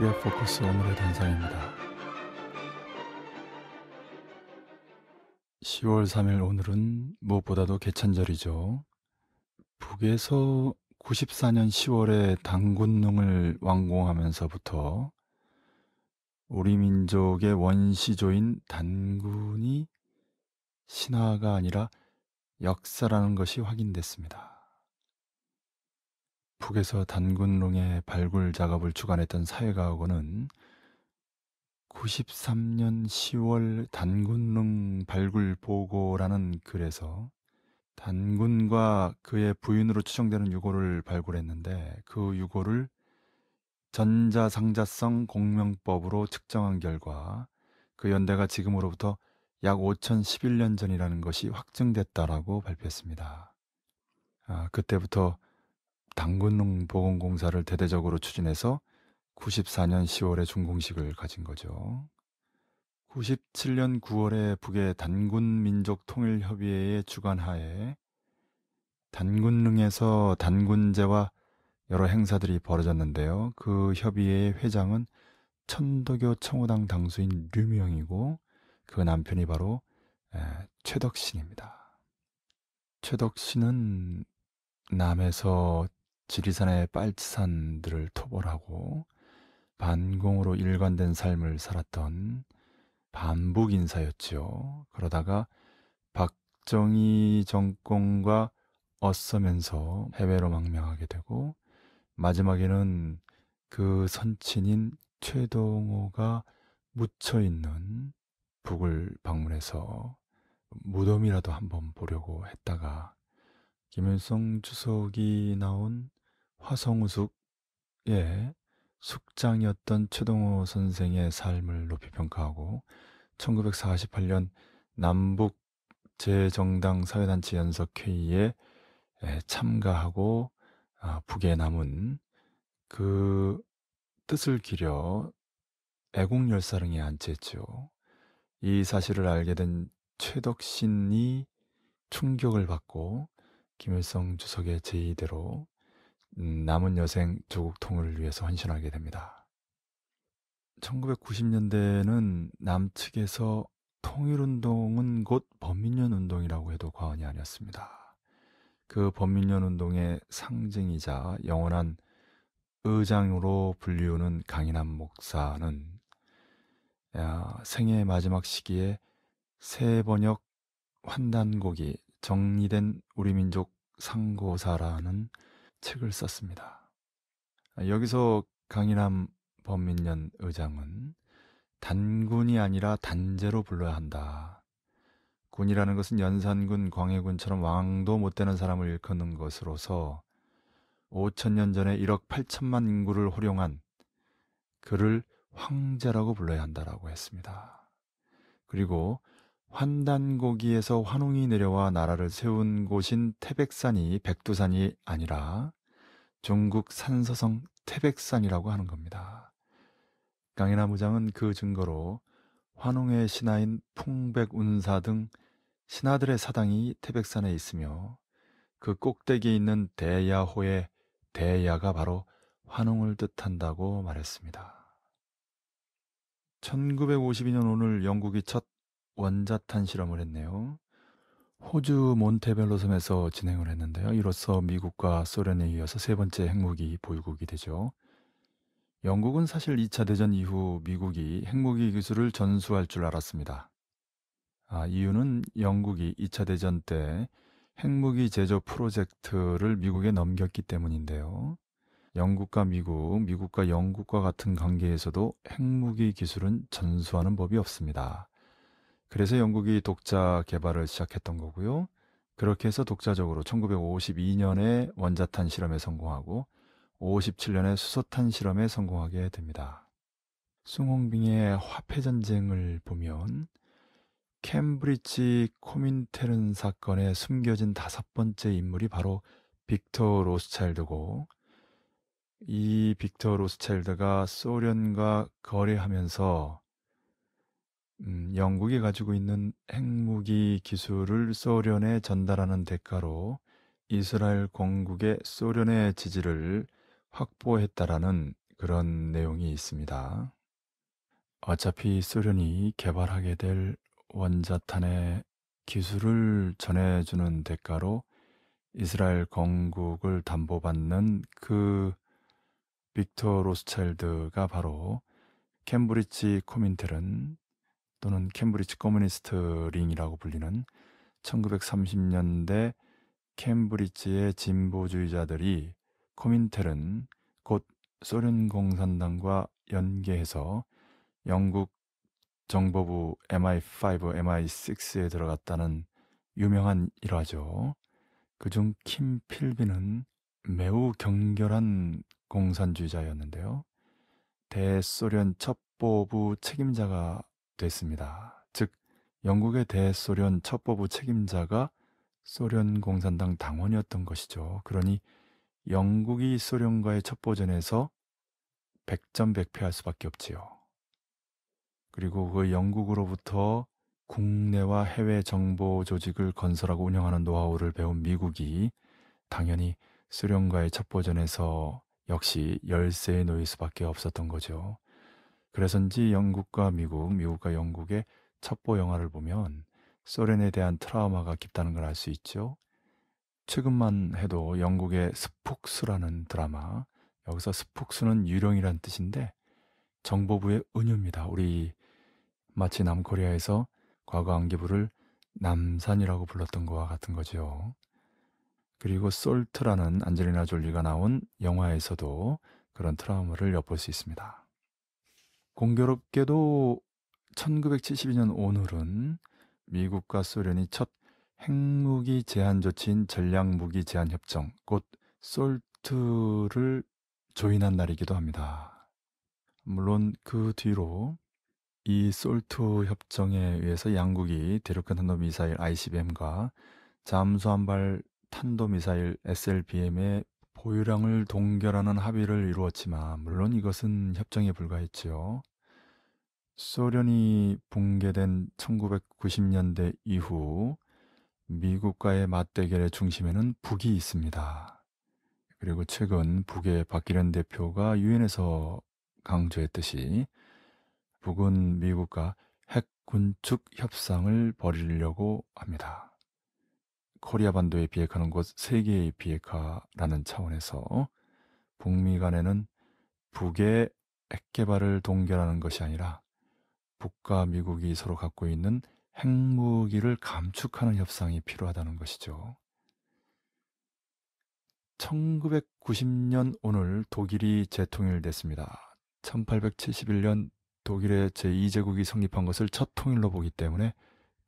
코리아 포커스 오늘의 단상입니다. 10월 3일 오늘은 무엇보다도 개천절이죠. 북에서 94년 10월에 당군릉을 완공하면서부터 우리 민족의 원시조인 단군이 신화가 아니라 역사라는 것이 확인됐습니다. 북에서 단군릉의 발굴 작업을 주관했던 사회과학원은 93년 10월 단군릉 발굴 보고라는 글에서 단군과 그의 부인으로 추정되는 유골을 발굴했는데 그 유골을 전자상자성 공명법으로 측정한 결과 그 연대가 지금으로부터 약 5011년 전이라는 것이 확증됐다라고 발표했습니다. 아, 그때부터 당근보건공사를 대대적으로 추진해서 94년 10월에 준공식을 가진 거죠. 97년 9월에 북의 단군민족통일협의회의 주관하에 단군릉에서 단군제와 여러 행사들이 벌어졌는데요. 그 협의회의 회장은 천도교 청우당 당수인 류명이고 그 남편이 바로 최덕신입니다. 최덕신은 남에서 지리산의 빨치산들을 토벌하고 반공으로 일관된 삶을 살았던 반북 인사였지요. 그러다가 박정희 정권과 어서면서 해외로 망명하게 되고 마지막에는 그 선친인 최동호가 묻혀 있는 북을 방문해서 무덤이라도 한번 보려고 했다가 김일성 주석이 나온 화성우숙, 예, 숙장이었던 최동호 선생의 삶을 높이 평가하고 1948년 남북 재정당 사회단체 연석회의에 예, 참가하고 아, 북에 남은 그 뜻을 기려 애국열사릉에 앉혔죠. 이 사실을 알게 된 최덕신이 충격을 받고 김일성 주석의 제의대로 남은 여생 조국 통일을 위해서 헌신하게 됩니다. 1990년대에는 남측에서 통일운동은 곧 범민련 운동이라고 해도 과언이 아니었습니다. 그 범민련 운동의 상징이자 영원한 의장으로 불리우는 강인한 목사는 생애 마지막 시기에 새 번역 환단곡이 정리된 우리 민족 상고사라는 책을 썼습니다. 아, 여기서 강인함 범민련 의장은 단군이 아니라 단제로 불러야 한다. 군이라는 것은 연산군, 광해군처럼 왕도 못되는 사람을 일컫는 것으로서 5천년 전에 1억 8천만 인구를 호령한 그를 황제라고 불러야 한다라고 했습니다. 그리고 환단고기에서 환웅이 내려와 나라를 세운 곳인 태백산이 백두산이 아니라 중국 산서성 태백산이라고 하는 겁니다. 강이나 무장은 그 증거로 환웅의 신하인 풍백운사 등 신하들의 사당이 태백산에 있으며 그 꼭대기에 있는 대야호의 대야가 바로 환웅을 뜻한다고 말했습니다. 1952년 오늘 영국이 첫 원자탄 실험을 했네요. 호주 몬테벨로 섬에서 진행을 했는데요. 이로써 미국과 소련에 이어서 세 번째 핵무기 보유국이 되죠. 영국은 사실 2차 대전 이후 미국이 핵무기 기술을 전수할 줄 알았습니다. 아, 이유는 영국이 2차 대전 때 핵무기 제조 프로젝트를 미국에 넘겼기 때문인데요. 영국과 미국, 미국과 영국과 같은 관계에서도 핵무기 기술은 전수하는 법이 없습니다. 그래서 영국이 독자 개발을 시작했던 거고요. 그렇게 해서 독자적으로 1952년에 원자탄 실험에 성공하고 57년에 수소탄 실험에 성공하게 됩니다. 숭홍빙의 화폐 전쟁을 보면 캠브리지 코민테른 사건에 숨겨진 다섯 번째 인물이 바로 빅터 로스차일드고 이 빅터 로스차일드가 소련과 거래하면서 음, 영국이 가지고 있는 핵무기 기술을 소련에 전달하는 대가로 이스라엘 공국의 소련의 지지를 확보했다라는 그런 내용이 있습니다. 어차피 소련이 개발하게 될 원자탄의 기술을 전해주는 대가로 이스라엘 건국을 담보받는 그 빅터 로스차일드가 바로 캠브리지 코민텔은 또는 캠브리지 커뮤니스트 링이라고 불리는 1930년대 캠브리지의 진보주의자들이 코민텔은 곧 소련 공산당과 연계해서 영국 정보부 MI5, MI6에 들어갔다는 유명한 일화죠. 그중 킴 필비는 매우 경결한 공산주의자였는데요. 대소련 첩보부 책임자가 됐습니다. 즉 영국의 대소련 첩보부 책임자가 소련 공산당 당원이었던 것이죠. 그러니 영국이 소련과의 첩보전에서 백전백패할 수밖에 없지요. 그리고 그 영국으로부터 국내와 해외 정보 조직을 건설하고 운영하는 노하우를 배운 미국이 당연히 소련과의 첩보전에서 역시 열세에 놓일 수밖에 없었던 거죠. 그래서인지 영국과 미국, 미국과 영국의 첩보 영화를 보면 소련에 대한 트라우마가 깊다는 걸 알 수 있죠. 최근만 해도 영국의 스폭스라는 드라마, 여기서 스폭스는 유령이란 뜻인데 정보부의 은유입니다. 우리 마치 남코리아에서 과거 안기부를 남산이라고 불렀던 것과 같은 거죠 그리고 솔트라는 안젤리나 졸리가 나온 영화에서도 그런 트라우마를 엿볼 수 있습니다. 공교롭게도 1972년 오늘은 미국과 소련이 첫 핵무기 제한 조치인 전략무기 제한 협정, 곧 솔트를 조인한 날이기도 합니다. 물론 그 뒤로 이 솔트 협정에 의해서 양국이 대륙간 탄도미사일 ICBM과 잠수함발 탄도미사일 SLBM의 보유량을 동결하는 합의를 이루었지만 물론 이것은 협정에 불과했지요. 소련이 붕괴된 1990년대 이후 미국과의 맞대결의 중심에는 북이 있습니다. 그리고 최근 북의 박기련 대표가 유엔에서 강조했듯이 북은 미국과 핵 군축 협상을 벌이려고 합니다. 코리아 반도에 비핵화는 곧 세계의 비핵화라는 차원에서 북미 간에는 북의 핵 개발을 동결하는 것이 아니라 북과 미국이 서로 갖고 있는 핵무기를 감축하는 협상이 필요하다는 것이죠. 1990년 오늘 독일이 재통일됐습니다. 1871년 독일의 제2제국이 성립한 것을 첫 통일로 보기 때문에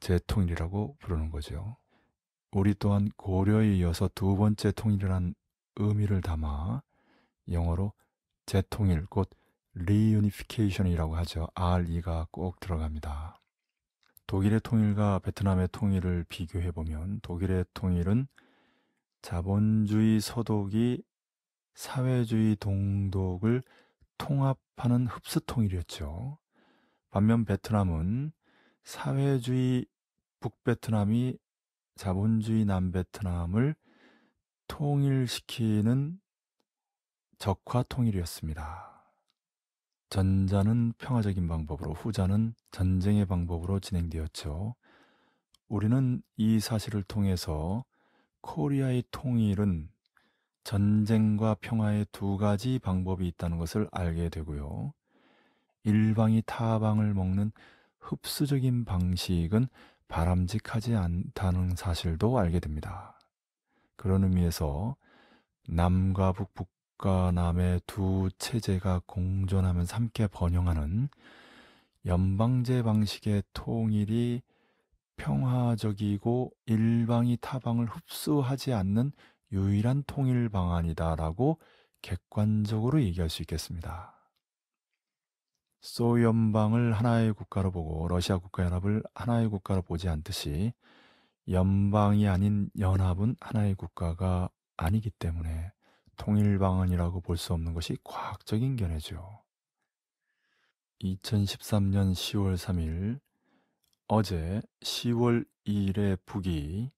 재통일이라고 부르는 거죠. 우리 또한 고려에 이어서 두 번째 통일이란 의미를 담아 영어로 재통일, 곧 리유니피케이션이라고 하죠. RE가 꼭 들어갑니다. 독일의 통일과 베트남의 통일을 비교해 보면 독일의 통일은 자본주의 서독이 사회주의 동독을 통합하는 흡수통일이었죠. 반면 베트남은 사회주의 북베트남이 자본주의 남베트남을 통일시키는 적화통일이었습니다. 전자는 평화적인 방법으로 후자는 전쟁의 방법으로 진행되었죠. 우리는 이 사실을 통해서 코리아의 통일은 전쟁과 평화의 두 가지 방법이 있다는 것을 알게 되고요. 일방이 타방을 먹는 흡수적인 방식은 바람직하지 않다는 사실도 알게 됩니다. 그런 의미에서 남과 북, 북과 남의 두 체제가 공존하면서 함께 번영하는 연방제 방식의 통일이 평화적이고 일방이 타방을 흡수하지 않는 유일한 통일 방안이다라고 객관적으로 얘기할 수 있겠습니다. 소연방을 하나의 국가로 보고 러시아 국가연합을 하나의 국가로 보지 않듯이 연방이 아닌 연합은 하나의 국가가 아니기 때문에 통일 방안이라고 볼 수 없는 것이 과학적인 견해죠. 2013년 10월 3일 어제 10월 2일에 북이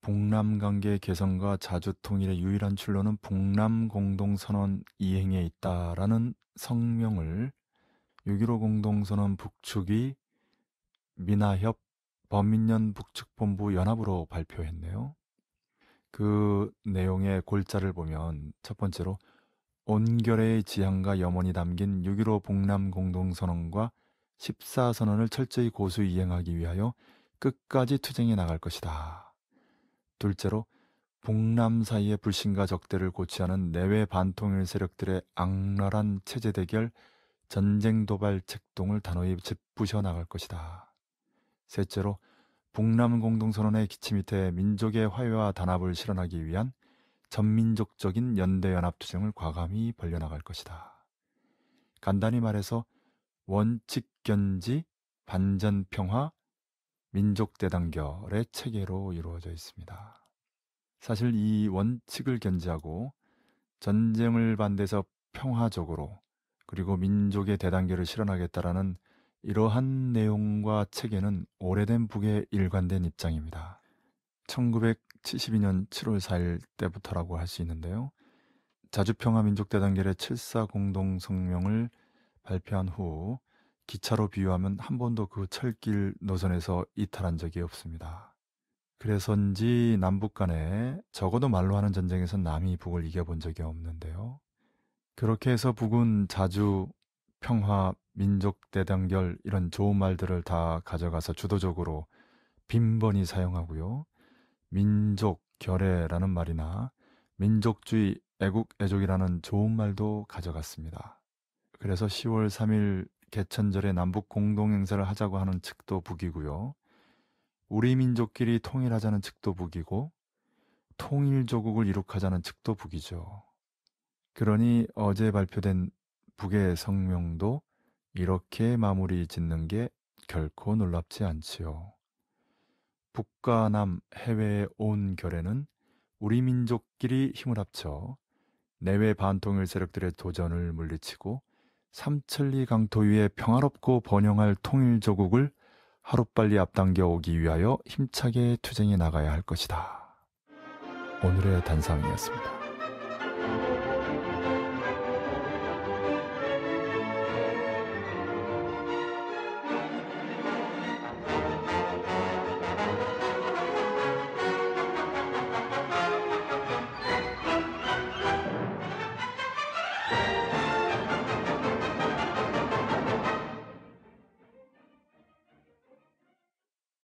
북남관계 개선과 자주통일의 유일한 출로는 북남공동선언 이행에 있다라는 성명을 6.15 공동선언 북측이 민화협 범민련 북측본부 연합으로 발표했네요. 그 내용의 골자를 보면 첫 번째로 온결의 지향과 염원이 담긴 6.15 봉남 공동선언과 14선언을 철저히 고수 이행하기 위하여 끝까지 투쟁해 나갈 것이다. 둘째로 북남 사이의 불신과 적대를 고취하는 내외 반통일 세력들의 악랄한 체제 대결, 전쟁 도발 책동을 단호히 짓부셔 나갈 것이다. 셋째로 북남공동선언의 기치 밑에 민족의 화해와 단합을 실현하기 위한 전민족적인 연대연합 투쟁을 과감히 벌려나갈 것이다. 간단히 말해서 원칙 견지, 반전 평화, 민족 대단결의 체계로 이루어져 있습니다. 사실 이 원칙을 견지하고 전쟁을 반대해서 평화적으로 그리고 민족의 대단결을 실현하겠다라는 이러한 내용과 체계는 오래된 북의 일관된 입장입니다. 1972년 7월 4일 때부터라고 할 수 있는데요. 자주평화민족대단결의 7사 공동성명을 발표한 후 기차로 비유하면 한 번도 그 철길 노선에서 이탈한 적이 없습니다. 그래서인지 남북 간에 적어도 말로 하는 전쟁에서 남이 북을 이겨본 적이 없는데요. 그렇게 해서 북은 자주 평화, 민족 대단결 이런 좋은 말들을 다 가져가서 주도적으로 빈번히 사용하고요. 민족 결애라는 말이나 민족주의, 애국, 애족이라는 좋은 말도 가져갔습니다. 그래서 10월 3일 개천절에 남북 공동행사를 하자고 하는 측도 북이고요. 우리 민족끼리 통일하자는 측도 북이고 통일조국을 이룩하자는 측도 북이죠. 그러니 어제 발표된 북의 성명도 이렇게 마무리 짓는 게 결코 놀랍지 않지요. 북과 남 해외의 온 결에는 우리 민족끼리 힘을 합쳐 내외 반통일 세력들의 도전을 물리치고 삼천리 강토 위에 평화롭고 번영할 통일조국을 하루빨리 앞당겨 오기 위하여 힘차게 투쟁해 나가야 할 것이다. 오늘의 단상이었습니다.